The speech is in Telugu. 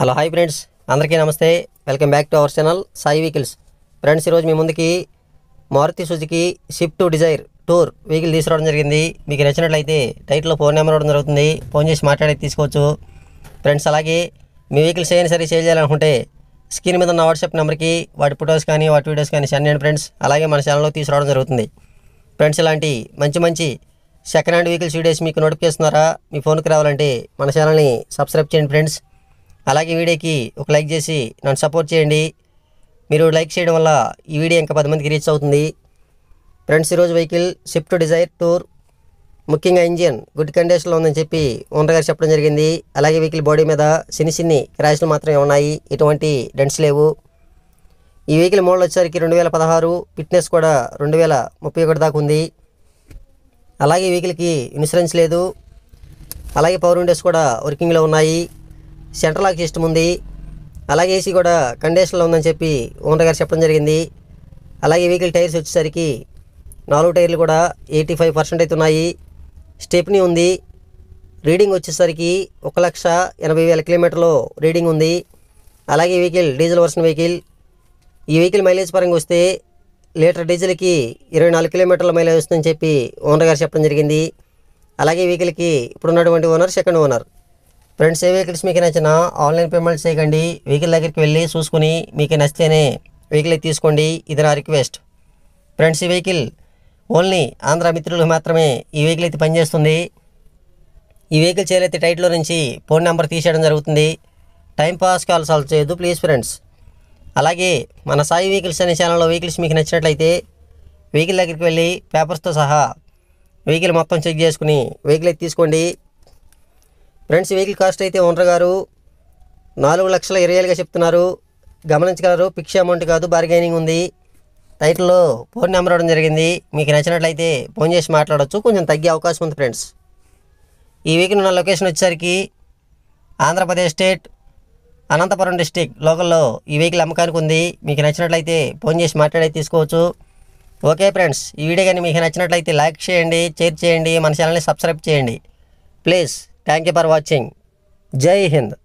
హలో హాయ్ ఫ్రెండ్స్ అందరికీ నమస్తే welcome back to our channel Sai vehicles friends ఈరోజు మీ ముందుకి Maruti Suzuki Swift Dzire tour vehicle తీసుకురావడం జరిగింది మీకు నచ్చినట్లయితే టైట్లో ఫోన్ నెంబర్ ఇవ్వడం జరుగుతుంది ఫోన్ చేసి మాట్లాడి తీసుకోవచ్చు ఫ్రెండ్స్ అలాగే మీ వెహికల్స్ అయిన సరే సేల్ చేయాలనుకుంటే స్క్రీన్ మీద ఉన్న వాట్సాప్ నెంబర్కి వాటి ఫొటోస్ కానీ వాటి వీడియోస్ కానీ సెండ్ చేయండి ఫ్రెండ్స్ అలాగే మన ఛానల్లో తీసుకురావడం జరుగుతుంది ఫ్రెండ్స్ ఇలాంటి మంచి మంచి సెకండ్ హ్యాండ్ వెహికల్స్ వీడియోస్ మీకు నోటిఫికేషన్ ద్వారా మీ ఫోన్కి రావాలంటే మన ఛానల్ని సబ్స్క్రైబ్ చేయండి ఫ్రెండ్స్ అలాగే వీడియోకి ఒక లైక్ చేసి నన్ను సపోర్ట్ చేయండి మీరు లైక్ చేయడం వల్ల ఈ వీడియో ఇంకా పది మందికి రీచ్ అవుతుంది ఫ్రెండ్స్ ఈరోజు వెహికల్ స్విఫ్ట్ డిజైర్ టూర్ ముఖ్యంగా ఇంజిన్ గుడ్ కండిషన్లో ఉందని చెప్పి ఓనర్ గారు చెప్పడం జరిగింది అలాగే వెహికల్ బాడీ మీద చిన్ని చిన్ని క్రాష్లు మాత్రమే ఉన్నాయి ఎటువంటి డెంట్స్ లేవు ఈ వెహికల్ మోడల్ వచ్చేసరికి రెండు వేల పదహారు ఫిట్నెస్ కూడా రెండు వేల ముప్పై ఒకటి దాకా ఉంది అలాగే వెహికల్కి ఇన్సూరెన్స్ లేదు అలాగే పవర్ విండోస్ కూడా వర్కింగ్లో ఉన్నాయి సెంట్రల్ లాక్ సిస్టమ్ ఉంది అలాగే ఏసీ కూడా కండిషన్లో ఉందని చెప్పి ఓనర్ గారు చెప్పడం జరిగింది అలాగే వెహికల్ టైర్స్ వచ్చేసరికి నాలుగు టైర్లు కూడా ఎయిటీ ఫైవ్ పర్సెంట్ అయితే ఉన్నాయి స్టెప్నీ ఉంది రీడింగ్ వచ్చేసరికి ఒక లక్ష ఎనభై వేల కిలోమీటర్లు రీడింగ్ ఉంది అలాగే వెహికల్ డీజిల్ వర్షన్ వెహికల్ ఈ వెహికల్ మైలేజ్ పరంగా వస్తే లీటర్ డీజిల్కి ఇరవై నాలుగు కిలోమీటర్ల మైలేజ్ వస్తుందని చెప్పి ఓనర్ గారు చెప్పడం జరిగింది అలాగే వెహికల్కి ఇప్పుడున్నటువంటి ఓనర్ సెకండ్ ఓనర్ ఫ్రెండ్స్ ఏ వెహికల్స్ మీకు నచ్చినా ఆన్లైన్ పేమెంట్ చేయకండి వెహికల్ దగ్గరికి వెళ్ళి చూసుకుని మీకు నచ్చితేనే వెహికల్ తీసుకోండి ఇది నా రిక్వెస్ట్ ఫ్రెండ్స్ ఈ వెహికల్ ఓన్లీ ఆంధ్ర మిత్రులకు మాత్రమే ఈ వెహికల్ అయితే పనిచేస్తుంది ఈ వెహికల్ చేరైతే టైట్లో నుంచి ఫోన్ నెంబర్ తీసేయడం జరుగుతుంది టైం పాస్ కాల్ సాల్వ్ చేయొద్దు ప్లీజ్ ఫ్రెండ్స్ అలాగే మన సాయి వెహికల్స్ అనే ఛానల్లో వెహికల్స్ మీకు నచ్చినట్లయితే వెహికల్ దగ్గరికి వెళ్ళి పేపర్స్తో సహా వెహికల్ మొత్తం చెక్ చేసుకుని వెహికల్ అయితే తీసుకోండి ఫ్రెండ్స్ వెహికల్ కాస్ట్ అయితే ఓనర్ గారు నాలుగు లక్షల ఇరవైలుగా చెప్తున్నారు గమనించగలరు పిక్స్ అమౌంట్ కాదు బార్గైనింగ్ ఉంది టైటిల్లో ఫోన్ నెంబర్ ఇవ్వడం జరిగింది మీకు నచ్చినట్లయితే ఫోన్ చేసి మాట్లాడవచ్చు కొంచెం తగ్గే అవకాశం ఉంది ఫ్రెండ్స్ ఈ వెహికల్ నా లొకేషన్ వచ్చేసరికి ఆంధ్రప్రదేశ్ స్టేట్ అనంతపురం డిస్టిక్ లోకల్లో ఈ వెహికల్ అమ్మకానికి ఉంది మీకు నచ్చినట్లయితే ఫోన్ చేసి మాట్లాడే తీసుకోవచ్చు ఓకే ఫ్రెండ్స్ ఈ వీడియో కానీ మీకు నచ్చినట్లయితే లైక్ చేయండి షేర్ చేయండి మన ఛానల్ని సబ్స్క్రైబ్ చేయండి please thank you for watching जय हिंद